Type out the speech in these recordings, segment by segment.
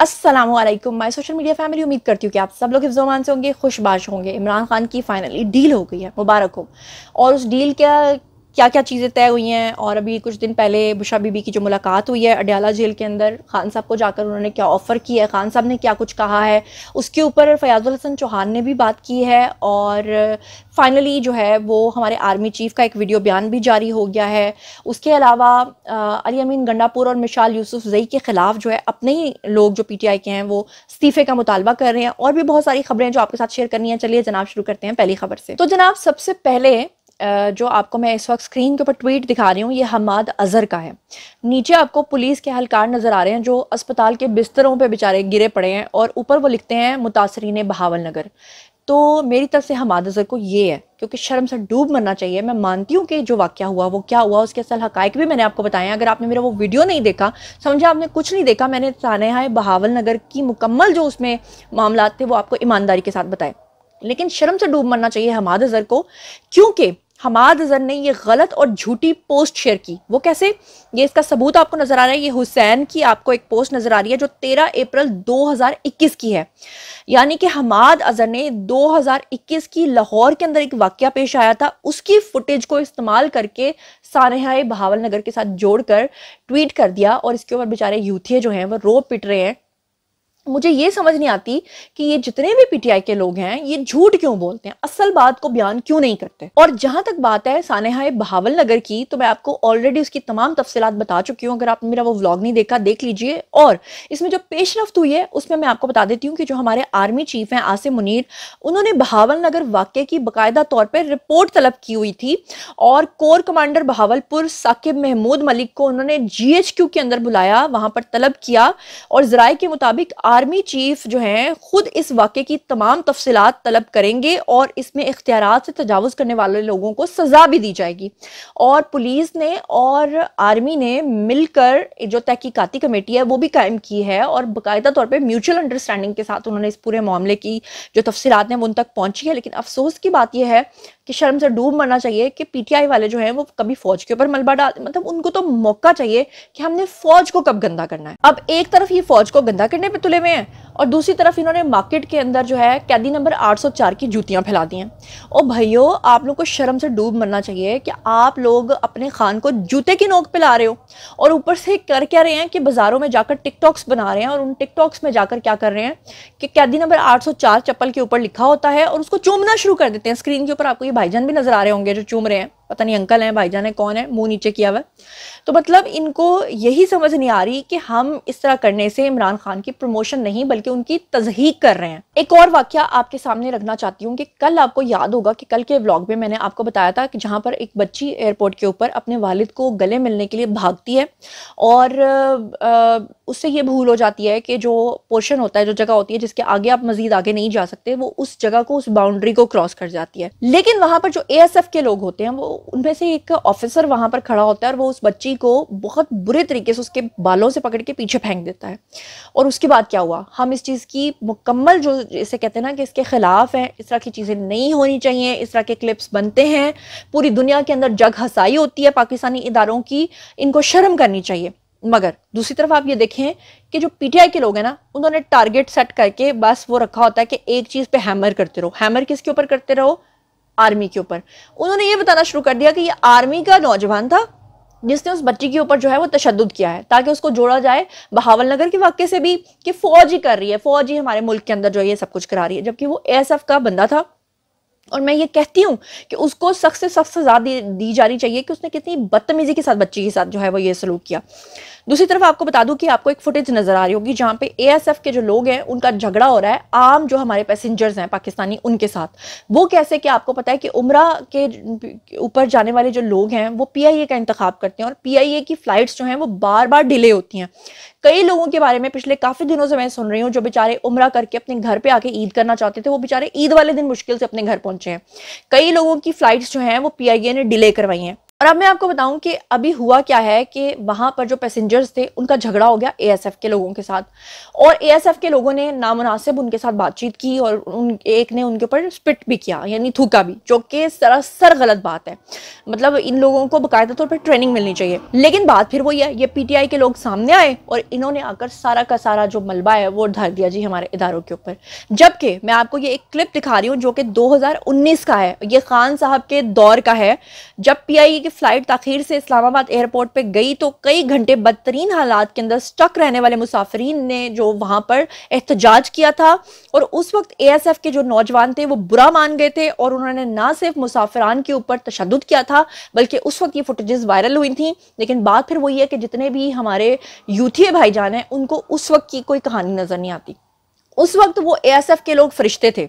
Aslam my social media family उम्मीद करती हूँ कि आप सब लोग हिफ्जोमान से होंगे खुशबाश होंगे इमरान खान की फाइनली डील हो गई है मुबारक हो और उस डील का क्या क्या चीज़ें तय हुई हैं और अभी कुछ दिन पहले बुशा बीबी की जो मुलाकात हुई है अडयाला जेल के अंदर खान साहब को जाकर उन्होंने क्या ऑफ़र किया है खान साहब ने क्या कुछ कहा है उसके ऊपर फ़याज़ुल हसन चौहान ने भी बात की है और फाइनली जो है वो हमारे आर्मी चीफ़ का एक वीडियो बयान भी जारी हो गया है उसके अलावा अली अमीन गंडापुर और मिशाल यूसुफ जई के ख़िलाफ़ जो है अपने ही लोग जो पी टी आई के हैं वो इस्तीफ़े का मुतालबा कर रहे हैं और भी बहुत सारी खबरें जो आपके साथ शेयर करनी है चलिए जनाब शुरू करते हैं पहली खबर से तो जनाब सबसे पहले जो आपको मैं इस वक्त स्क्रीन के ऊपर ट्वीट दिखा रही हूँ ये हमाद अज़हर का है नीचे आपको पुलिस के अहलकार नज़र आ रहे हैं जो अस्पताल के बिस्तरों पे बेचारे गिरे पड़े हैं और ऊपर वो लिखते हैं मुतासरीन बहावल नगर तो मेरी तरफ से हमाद अज़हर को ये है क्योंकि शर्म से डूब मरना चाहिए मैं मानती हूँ कि जो वाक्य हुआ वो क्या हुआ उसके असल हकायक भी मैंने आपको बताया अगर आपने मेरा वो वीडियो नहीं देखा समझा आपने कुछ नहीं देखा मैंने थानहाय बहावल नगर की मुकम्मल जो उसमें मामला थे वो आपको ईमानदारी के साथ बताए लेकिन शर्म से डूब मरना चाहिए हमाद अज़हर को क्योंकि हमाद अजहर ने ये गलत और झूठी पोस्ट शेयर की वो कैसे ये इसका सबूत आपको नज़र आ रहा है ये हुसैन की आपको एक पोस्ट नज़र आ रही है जो 13 अप्रैल 2021 की है यानी कि हमाद अजहर ने 2021 की लाहौर के अंदर एक वाक्य पेश आया था उसकी फुटेज को इस्तेमाल करके सानहाए बहावल नगर के साथ जोड़कर ट्वीट कर दिया और इसके ऊपर बेचारे यूथिये जो हैं वो रो पिट रहे हैं मुझे ये समझ नहीं आती कि ये जितने भी पीटीआई के लोग हैं ये झूठ क्यों बोलते हैं असल बात को बयान क्यों नहीं करते और जहां तक बात है सानेहा बहावल नगर की तो मैं आपको ऑलरेडी उसकी तमाम तफसीत बता चुकी हूँ अगर आपने मेरा वो व्लॉग नहीं देखा देख लीजिए और इसमें जो पेश रफ्त हुई है उसमें मैं आपको बता देती हूँ कि जो हमारे आर्मी चीफ हैं आसिम मुनीर उन्होंने बहावल नगर वाक्य की बाकायदा तौर पर रिपोर्ट तलब की हुई थी और कोर कमांडर बहावलपुर साकिब महमूद मलिक को उन्होंने जी के अंदर बुलाया वहां पर तलब किया और जराये के मुताबिक आर्मी चीफ जो हैं खुद इस वाक्य की तमाम तफसलत तलब करेंगे और इसमें इख्तियार से तजावज़ करने वाले लोगों को सज़ा भी दी जाएगी और पुलिस ने और आर्मी ने मिलकर जो तहकीकती कमेटी है वो भी कायम की है और बाकायदा तौर पर म्यूचुअल अंडरस्टैंडिंग के साथ उन्होंने इस पूरे मामले की जो तफसलत हैं उन तक पहुँची है लेकिन अफसोस की बात यह है कि शर्म से डूब मरना चाहिए कि पीटीआई वाले जो हैं वो कभी फौज के ऊपर मलबा डाल मतलब उनको तो मौका चाहिए कि हमने फौज को कब गंदा करना है अब एक तरफ ये फौज को गंदा करने पे तुले हुए हैं और दूसरी तरफ इन्होंने मार्केट के अंदर जो है कैदी नंबर 804 की जूतियाँ फैला दी हैं ओ भैयो आप लोग को शर्म से डूब मरना चाहिए कि आप लोग अपने खान को जूते की नोक पिला ला रहे हो और ऊपर से कर क्या रहे हैं कि बाज़ारों में जाकर टिकटॉक्स बना रहे हैं और उन टिकटॉक्स में जाकर क्या कर रहे हैं कि कैदी नंबर आठ चप्पल के ऊपर लिखा होता है और उसको चूमना शुरू कर देते हैं स्क्रीन के ऊपर आपको ये भाईजान भी नज़र आ रहे होंगे जो चूम रहे हैं पता नहीं अंकल हैं भाईजान है कौन है मुंह नीचे किया हुआ तो मतलब इनको यही समझ नहीं आ रही कि हम इस तरह करने से इमरान खान की प्रमोशन नहीं बल्कि उनकी तजहीक कर रहे हैं एक और वाक्य आपके सामने रखना चाहती हूँ कि कल आपको याद होगा कि कल के व्लॉग में मैंने आपको बताया था कि जहाँ पर एक बच्ची एयरपोर्ट के ऊपर अपने वालिद को गले मिलने के लिए भागती है और उससे ये भूल हो जाती है कि जो पोर्शन होता है जो जगह होती है जिसके आगे आप मजीद आगे नहीं जा सकते वो उस जगह को उस बाउंड्री को क्रॉस कर जाती है लेकिन वहां पर जो ए के लोग होते हैं वो उनमें से एक ऑफिसर वहां पर खड़ा होता है और वो उस बच्ची को बहुत बुरे तरीके से उसके बालों से पकड़ के पीछे फेंक देता है और उसके बाद क्या हुआ हम इस चीज़ की मुकम्मल जो इसे कहते हैं ना कि इसके ख़िलाफ़ है इस तरह की चीज़ें नहीं होनी चाहिए इस तरह के क्लिप्स बनते हैं पूरी दुनिया के अंदर जग हसाई होती है पाकिस्तानी इदारों की इनको शर्म करनी चाहिए मगर दूसरी तरफ आप ये देखें कि जो पीटीआई के लोग हैं ना उन्होंने टारगेट सेट करके बस वो रखा होता है कि एक चीज़ पे हैमर करते रहो हैमर किसके ऊपर करते रहो आर्मी के ऊपर उन्होंने ये बताना शुरू कर दिया कि ये आर्मी का नौजवान था जिसने उस बच्ची के ऊपर जो है वो तशद किया है ताकि उसको जोड़ा जाए बहावल नगर के वाक्य से भी कि फौज ही कर रही है फौज ही हमारे मुल्क के अंदर जो है ये सब कुछ करा रही है जबकि वो एफ का बंदा था और मैं ये कहती हूँ कि उसको सख्त से सख्त सजा दी, दी जानी चाहिए कि उसने कितनी बदतमीजी के साथ बच्ची के साथ जो है वो ये सलूक किया दूसरी तरफ आपको बता दूं कि आपको एक फुटेज नजर आ रही होगी जहां पे एएसएफ के जो लोग हैं उनका झगड़ा हो रहा है आम जो हमारे पैसेंजर्स हैं पाकिस्तानी उनके साथ वो कैसे कि आपको पता है कि उम्र के ऊपर जाने वाले जो लोग हैं वो पीआईए का इंतखाब करते हैं और पीआईए की फ्लाइट्स जो हैं वो बार बार डिले होती हैं कई लोगों के बारे में पिछले काफी दिनों से मैं सुन रही हूँ जो बेचारे उम्र करके अपने घर पे आके ईद करना चाहते थे वो बेचारे ईद वाले दिन मुश्किल से अपने घर पहुंचे हैं कई लोगों की फ्लाइट्स जो हैं वो पीआईए ने डिले करवाई हैं और अब मैं आपको बताऊं कि अभी हुआ क्या है कि वहां पर जो पैसेंजर्स थे उनका झगड़ा हो गया एएसएफ के लोगों के साथ और एएसएफ के लोगों ने नामुनासिब उनके साथ बातचीत की और उन एक ने उनके ऊपर स्पिट भी किया यानी थूका भी जो कि सरासर गलत बात है मतलब इन लोगों को बाकायदा तौर पर ट्रेनिंग मिलनी चाहिए लेकिन बात फिर वही है ये पी के लोग सामने आए और इन्होंने आकर सारा का सारा जो मलबा है वो धर दिया जी हमारे इदारों के ऊपर जबकि मैं आपको ये एक क्लिप दिखा रही हूँ जो कि दो का है ये खान साहब के दौर का है जब पी कि फ्लाइट तखीर तो से इस्लामाबाद एयरपोर्ट पर गई तो कई घंटे बदतरीन हालात के अंदर स्टक रहने वाले मुसाफरीन ने जो वहाँ पर एहतजाज किया था और उस वक्त एएसएफ के जो नौजवान थे वो बुरा मान गए थे और उन्होंने ना सिर्फ मुसाफरान के ऊपर तशद किया था बल्कि उस वक्त ये फुटेज वायरल हुई थी लेकिन बात फिर वही है कि जितने भी हमारे यूथी भाईजान हैं उनको उस वक्त की कोई कहानी नज़र नहीं आती उस वक्त वो एएसएफ के लोग फरिश्ते थे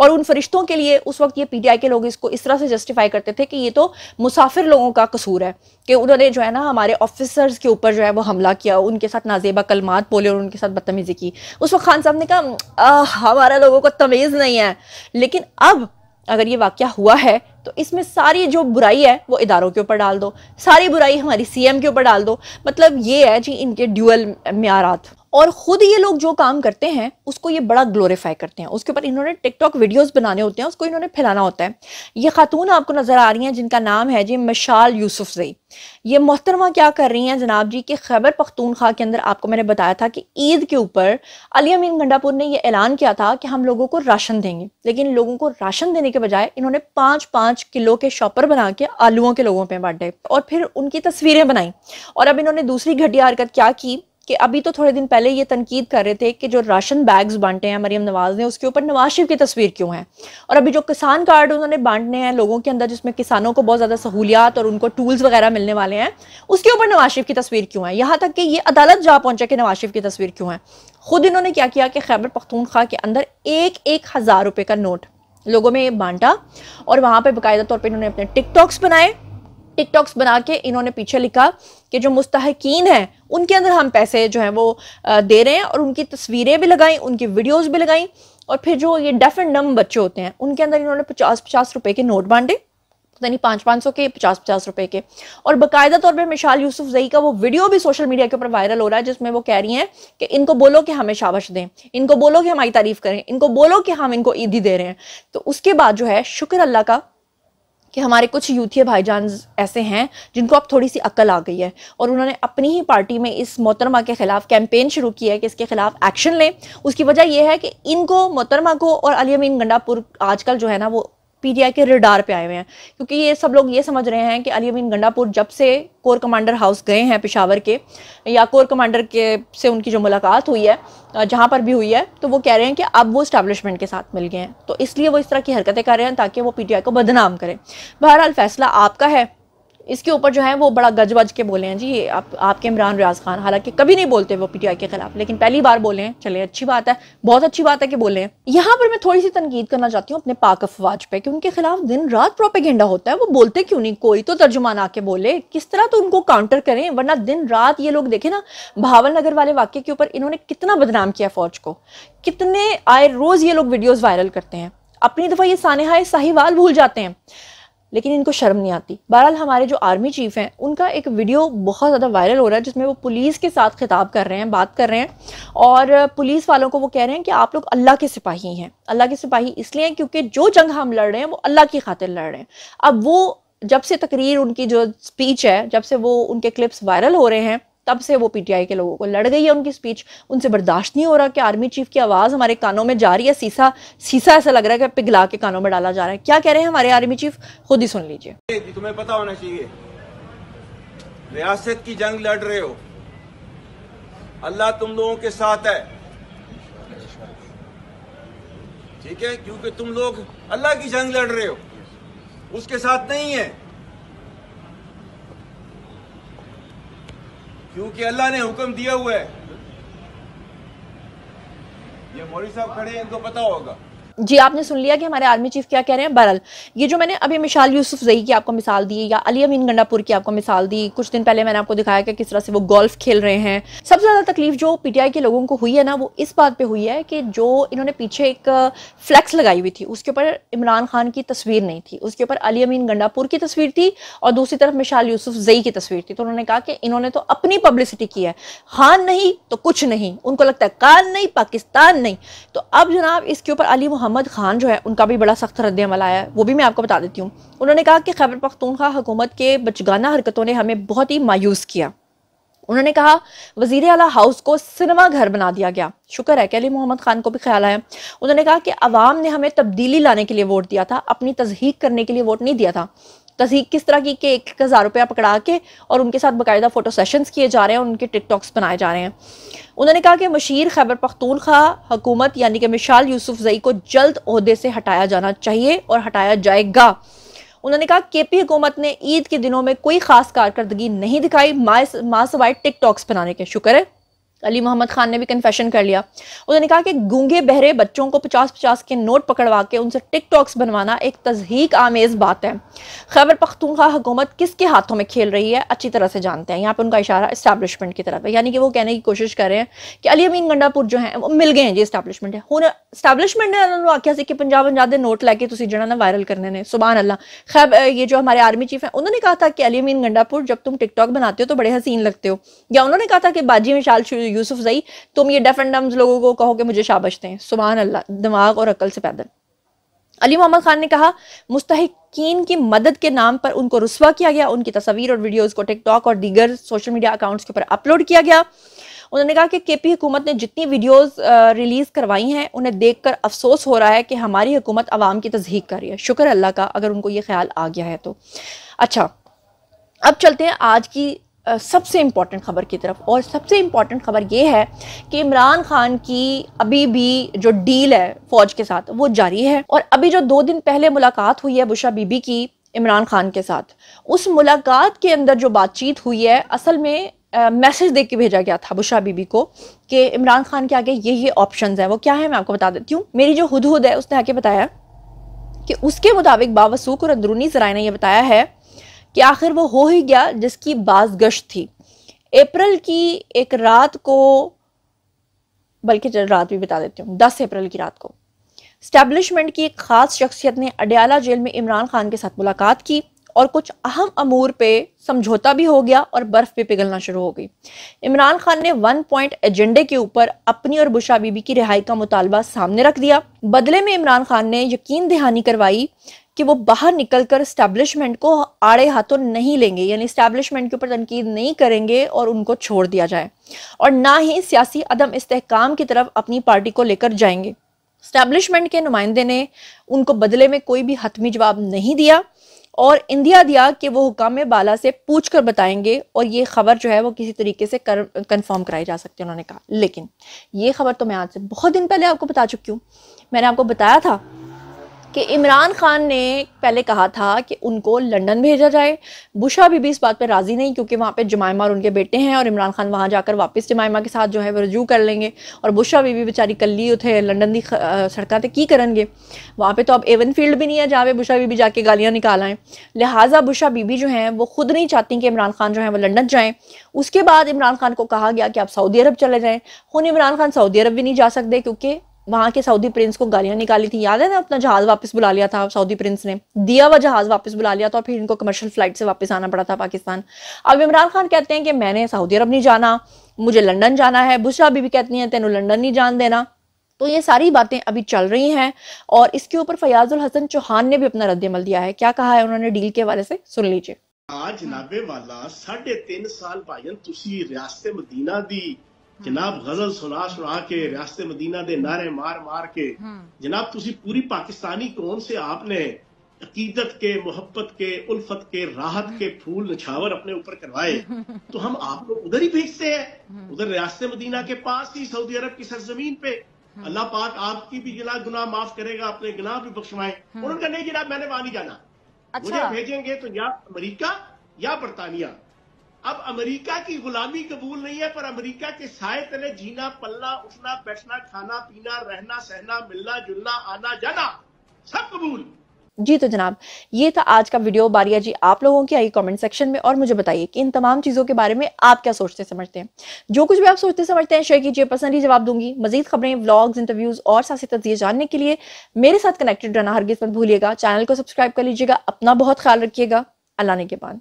और उन फरिश्तों के लिए उस वक्त ये पीटीआई के लोग इसको इस तरह से जस्टिफाई करते थे कि ये तो मुसाफिर लोगों का कसूर है कि उन्होंने जो है ना हमारे ऑफिसर्स के ऊपर जो है वो हमला किया उनके साथ नाजेबा कलमात बोले और उनके साथ बदतमीज़ी की उस वक्त खान साहब ने कहा हमारा लोगों को तमीज़ नहीं है लेकिन अब अगर ये वाक़ हुआ है तो इसमें सारी जो बुराई है वो इदारों के ऊपर डाल दो सारी बुराई हमारी सीएम के ऊपर डाल दो मतलब ये है जी इनके ड्यूअल म्यारात और ख़ुद ये लोग जो काम करते हैं उसको ये बड़ा ग्लोरीफाई करते हैं उसके ऊपर इन्होंने टिकटॉक वीडियोस बनाने होते हैं उसको इन्होंने फैलाना होता है ये खातून आपको नज़र आ रही हैं जिनका नाम है जी मशाल जई ये मोहतरमा क्या कर रही हैं जनाब जी कि खैबर पख्तूनख्वा के अंदर आपको मैंने बताया था कि ईद के ऊपर अली अमीन गंडापुर ने यह ऐलान किया था कि हम लोगों को राशन देंगे लेकिन लोगों को राशन देने के बजाय इन्होंने पाँच पाँच किलो के शॉपर बना के आलुओं के लोगों पर बांटे और फिर उनकी तस्वीरें बनाई और अब इन्होंने दूसरी घटिया हरकत क्या की कि अभी तो थोड़े दिन पहले ये तनकीद कर रहे थे कि जो राशन बैग्स बांटे हैं मरियम नवाज ने उसके ऊपर नवाज शरीफ की तस्वीर क्यों है और अभी जो किसान कार्ड उन्होंने बांटने हैं लोगों के अंदर जिसमें किसानों को बहुत ज़्यादा सहूलियात और उनको टूल्स वगैरह मिलने वाले हैं उसके ऊपर नवाज शरीफ की तस्वीर क्यों है यहाँ तक कि ये अदालत जा पहुँचा कि नवाज शरीफ की तस्वीर क्यों है खुद इन्होंने क्या किया कि खैबर पख्तूनख्वा के अंदर एक एक हज़ार रुपये का नोट लोगों में बांटा और वहाँ पर बाकायदा तौर पर इन्होंने अपने टिकटॉक्स बनाए टिकटॉक्स बना के इन्होंने पीछे लिखा कि जो मुस्तकिन हैं उनके अंदर हम पैसे जो हैं वो दे रहे हैं और उनकी तस्वीरें भी लगाई उनकी वीडियोस भी लगाई और फिर जो ये डेफ एंड नम बच्चे होते हैं उनके अंदर इन्होंने पचास पचास रुपए के नोट बांटे यानी पाँच पाँच सौ के पचास पचास रुपए के और बाकायदा तौर पर मिशाल यूसुफ जई का वो वीडियो भी सोशल मीडिया के ऊपर वायरल हो रहा है जिसमें वो कह रही हैं कि इनको बोलो कि हमें शाबाश दें इनको बोलो कि हमारी तारीफ करें इनको बोलो कि हम इनको ईदी दे रहे हैं तो उसके बाद जो है शुक्र अल्लाह का कि हमारे कुछ यूथीय भाईजान ऐसे हैं जिनको अब थोड़ी सी अकल आ गई है और उन्होंने अपनी ही पार्टी में इस मोहतरमा के ख़िलाफ़ कैंपेन शुरू की है कि इसके ख़िलाफ़ एक्शन लें उसकी वजह यह है कि इनको मोहतरमा को और अली अमीन गंडापुर आजकल जो है ना वो पीटीआई के रिडार पे आए हुए हैं क्योंकि ये सब लोग ये समझ रहे हैं कि अली अमीन गंडापुर जब से कोर कमांडर हाउस गए हैं पिशावर के या कोर कमांडर के से उनकी जो मुलाकात हुई है जहाँ पर भी हुई है तो वो कह रहे हैं कि अब वो स्टैब्लिशमेंट के साथ मिल गए हैं तो इसलिए वो इस तरह की हरकतें कर रहे हैं ताकि वो पी को बदनाम करें बहरहाल फैसला आपका है इसके ऊपर जो है वो बड़ा गज बज के बोले हैं जी आप आपके इमरान रियाज खान हालांकि कभी नहीं बोलते वो पीटीआई के खिलाफ लेकिन पहली बार बोले हैं चले अच्छी बात है बहुत अच्छी बात है कि बोले हैं यहाँ पर मैं थोड़ी सी तनकीद करना चाहती हूँ अपने पाक अफवाज पे कि उनके खिलाफ दिन रात प्रोपेगेंडा होता है वो बोलते क्यों नहीं कोई तो तर्जुमान आके बोले किस तरह तो उनको काउंटर करें वरना दिन रात ये लोग देखे ना भावल नगर वाले वाक्य के ऊपर इन्होंने कितना बदनाम किया फौज को कितने आए रोज ये लोग वीडियोज वायरल करते हैं अपनी दफा ये सानहा साहिवाल भूल जाते हैं लेकिन इनको शर्म नहीं आती बहरहाल हमारे जो आर्मी चीफ हैं उनका एक वीडियो बहुत ज़्यादा वायरल हो रहा है जिसमें वो पुलिस के साथ खिताब कर रहे हैं बात कर रहे हैं और पुलिस वालों को वो कह रहे हैं कि आप लोग अल्लाह के सिपाही हैं अल्लाह के सिपाही इसलिए हैं क्योंकि जो जंग हम लड़ रहे हैं वो अल्लाह की खातिर लड़ रहे हैं अब वो जब से तकरीर उनकी जो स्पीच है जब से वो उनके क्लिप्स वायरल हो रहे हैं तब से वो पीटीआई के लोगों को लड़ गई है उनकी स्पीच उनसे बर्दाश्त नहीं हो रहा कि आर्मी चीफ की आवाज़ हमारे कानों में जा रही है सीसा सीसा ऐसा लग रहा है कि पिघला के कानों में डाला जा रहा है क्या कह रहे हैं हमारे आर्मी चीफ खुद ही सुन लीजिए तुम्हें पता होना चाहिए रियासत की जंग लड़ रहे हो अल्लाह तुम लोगों के साथ है ठीक है क्योंकि तुम लोग अल्लाह की जंग लड़ रहे हो उसके साथ नहीं है क्योंकि अल्लाह ने हुक्म दिया हुआ है ये मोरी साहब खड़े हैं इनको पता होगा जी आपने सुन लिया कि हमारे आर्मी चीफ क्या कह रहे हैं बरल ये जो मैंने अभी मिशाल यूसुफ जई की आपको मिसाल दी या अली अमीन गंडापुर की आपको मिसाल दी कुछ दिन पहले मैंने आपको दिखाया कि किस तरह से वो गोल्फ खेल रहे हैं सबसे ज़्यादा तकलीफ जो पीटीआई के लोगों को हुई है ना वो इस बात पर हुई है कि जो इन्होंने पीछे एक फ्लैक्स लगाई हुई थी उसके ऊपर इमरान खान की तस्वीर नहीं थी उसके ऊपर अली अमीन गंडापुर की तस्वीर थी और दूसरी तरफ मिशाल यूसुफ जई की तस्वीर थी तो उन्होंने कहा कि इन्होंने तो अपनी पब्लिसिटी की है खान हाँ, नहीं तो कुछ नहीं उनको लगता है कान नहीं पाकिस्तान नहीं तो अब जनाब इसके ऊपर अली मोहम्मद अहमद खान जो है उनका भी बड़ा सख्त रद्द अमल आया है वो भी मैं आपको बता देती हूँ उन्होंने कहा कि खैबर पख्तूनखा हुकूमत के बचगाना हरकतों ने हमें बहुत ही मायूस किया उन्होंने कहा वजीर अला हाउस को सिनेमा घर बना दिया गया शुक्र है कि मोहम्मद खान को भी ख्याल आया उन्होंने कहा कि अवाम ने हमें तब्दीली लाने के लिए वोट दिया था अपनी तजहीक करने के लिए वोट नहीं दिया था तजीक किस तरह की कि एक हज़ार रुपया पकड़ा के और उनके साथ बाकायदा फ़ोटो सेशंस किए जा रहे हैं और उनके टिकटॉक्स बनाए जा रहे हैं उन्होंने कहा कि मशीर खैबर पख्तूनखा हुकूमत यानी कि मिशाल यूसुफ जई को जल्द अहदे से हटाया जाना चाहिए और हटाया जाएगा उन्होंने कहा के पी हुकूमत ने ईद के दिनों में कोई खास कारकर्दगी नहीं दिखाई माँ सवाए टिकटॉक्स बनाने के शुक्र है अली मोहम्मद खान ने भी कन्फेशन कर लिया उन्होंने कहा कि गूंगे बहरे बच्चों को पचास पचास के नोट पकड़वा के उनसे टिकटॉक्स बनवाना एक तजहीक आमेज़ बात है खैबर पख्तूखा हुकूमत किसके हाथों में खेल रही है अच्छी तरह से जानते हैं यहाँ पर उनका इशारा इस्टेबलिशमेंट की तरफ है यानी कि वो कहने की कोशिश कर रहे हैं कि अली अमीन गंडापुर जो है वो मिल गए हैं जी इस्टेबलिशमेंट है हूँ इस्टेबलिशमेंट ने उन्होंने आख्या से कि पंजाब पंजाब के नोट लैके तुम ना वायरल करने ने सुबह अल्लाह खैब ये जो हमारे आर्मी चीफ है उन्होंने कहा था कि अली अमीन गंडापुर जब तुम टिकटॉक बनाते हो तो बड़े हसीन लगते हो या उन्होंने कहा था कि बाजी मिशाल यूसुफ जई तुम ये डेफ एंड डम्स लोगों को कहो कि मुझे शाबश दें सुबह अल्लाह दिमाग और अकल से पैदल अली मोहम्मद खान ने कहा मुस्तकिन की मदद के नाम पर उनको रसवा किया गया उनकी तस्वीर और वीडियोज को टिकटॉक और दीगर सोशल मीडिया अकाउंट्स के ऊपर अपलोड किया गया उन्होंने कहा कि केपी हुकूमत ने जितनी वीडियोस रिलीज करवाई हैं उन्हें देखकर अफसोस हो रहा है कि हमारी हुकूमत आवाम की तस्दीक कर रही है शुक्र अल्लाह का अगर उनको ये ख्याल आ गया है तो अच्छा अब चलते हैं आज की सबसे इम्पॉर्टेंट ख़बर की तरफ और सबसे इम्पॉर्टेंट ख़बर ये है कि इमरान खान की अभी भी जो डील है फ़ौज के साथ वो जारी है और अभी जो दो दिन पहले मुलाकात हुई है बुशा बीबी की इमरान खान के साथ उस मुलाकात के अंदर जो बातचीत हुई है असल में मैसेज दे के भेजा गया था बुशा बीबी को कि इमरान खान के आगे ये ये ऑप्शंस हैं वो क्या है मैं आपको बता देती हूँ मेरी जो हद है उसने आके बताया कि उसके मुताबिक बावसूक और अंदरूनी जराए ने यह बताया है कि आखिर वो हो ही गया जिसकी बाज गश्त थी अप्रैल की एक रात को बल्कि रात भी बता देती हूँ दस अप्रैल की रात को स्टैब्लिशमेंट की एक ख़ास शख्सियत ने अडयाला जेल में इमरान खान के साथ मुलाकात की और कुछ अहम अमूर पे समझौता भी हो गया और बर्फ पे पिघलना शुरू हो गई इमरान खान ने वन पॉइंट एजेंडे के ऊपर अपनी और बुशा बीबी की रिहाई का मुतालबा सामने रख दिया बदले में इमरान खान ने यकीन दहानी करवाई कि वो बाहर निकलकर स्टैब्लिशमेंट को आड़े हाथों नहीं लेंगे यानी स्टैब्लिशमेंट के ऊपर तनकीद नहीं करेंगे और उनको छोड़ दिया जाए और ना ही सियासी अदम इस्तेकाम की तरफ अपनी पार्टी को लेकर जाएंगे स्टैब्लिशमेंट के नुमाइंदे ने उनको बदले में कोई भी हतमी जवाब नहीं दिया और इंदिया दिया कि वो हुकाम बाला से पूछ कर बताएंगे और ये खबर जो है वो किसी तरीके से कर कन्फर्म कराई जा सकती है उन्होंने कहा लेकिन ये खबर तो मैं आज से बहुत दिन पहले आपको बता चुकी हूँ मैंने आपको बताया था कि इमरान खान ने पहले कहा था कि उनको लंदन भेजा जाए बुशा भी, भी इस बात पर राज़ी नहीं क्योंकि वहाँ पे जमायमा और उनके बेटे हैं और इमरान खान वहाँ जाकर वापस जमायमा के साथ जो है वो रजू कर लेंगे और बुशा भी, भी बेचारी कली उठे लंडन की सड़क पर की करेंगे वहाँ पर तो अब एवन फील्ड भी नहीं है जहाँ पे बुशा बीबी जाके गालियाँ निकाल आएँ लिहाजा बुशा बीबी जो हैं वो खुद नहीं चाहती कि इमरान खान जो है वो लंडन जाएँ उसके बाद इमरान खान को कहा गया कि आप सऊदी अरब चले जाएँ खून इमरान खान सऊदी अरब भी नहीं जा सकते क्योंकि वहां के सऊदी प्रिंस को गालियां निकाली थी याद है ना अपना जहाज़ वापस बुला लिया था सऊदी प्रिंस ने दिया हुआ जहाज़ वापस बुला लिया था और फिर इनको कमर्शियल फ्लाइट से वापस आना पड़ा था पाकिस्तान अब इमरान खान कहते हैं कि मैंने सऊदी अरब नहीं जाना मुझे लंदन जाना है बुशरा भी, भी कहती है तेन लंदन नहीं जान देना तो ये सारी बातें अभी चल रही हैं और इसके ऊपर फयाजुल हसन चौहान ने भी अपना रद्दमल दिया है क्या कहा है उन्होंने डील के हवाले से सुन लीजिए आज नाबे वाला साढ़े तीन साल भाजन रियासत मदीना दी जनाब गजल सुना सुना के रियासते मदीना ਦੇ नारे मार मार के हम्म। जनाब ਤੁਸੀਂ पूरी पाकिस्तानी कौन से आपने अकीदत के मोहब्बत के उल्फत के राहत के फूल नछावर अपने ऊपर करवाए तो हम आप लोग उधर ही भेजते हैं हम्म। उधर रियासते मदीना के पास ही सऊदी अरब की सरजमीन पे हम्म। अल्लाह पाक आपकी भी गिला गुनाह माफ करेगा अपने गुनाह भी बख्शवाए उन्होंने कहा नहीं जनाब मैंने वहां नहीं जाना अच्छा। मुझे भेजेंगे तो या अमरीका या बरतानिया अब अमेरिका की गुलामी कबूल नहीं है पर अमेरिका के साय तले जीना पलना उठना बैठना खाना पीना रहना सहना मिलना जुलना आना जाना सब कबूल जी तो जनाब ये था आज का वीडियो बारिया जी आप लोगों की आई कमेंट सेक्शन में और मुझे बताइए कि इन तमाम चीज़ों के बारे में आप क्या सोचते समझते हैं जो कुछ भी आप सोचते समझते हैं शेयर कीजिए पर्सनली जवाब दूंगी मजीद खबरें व्लॉग्स इंटरव्यूज और साथ तजिए जानने के लिए मेरे साथ कनेक्टेड रहना हरगिज मत भूलिएगा चैनल को सब्सक्राइब कर लीजिएगा अपना बहुत ख्याल रखिएगा अल्लाह ने के बाद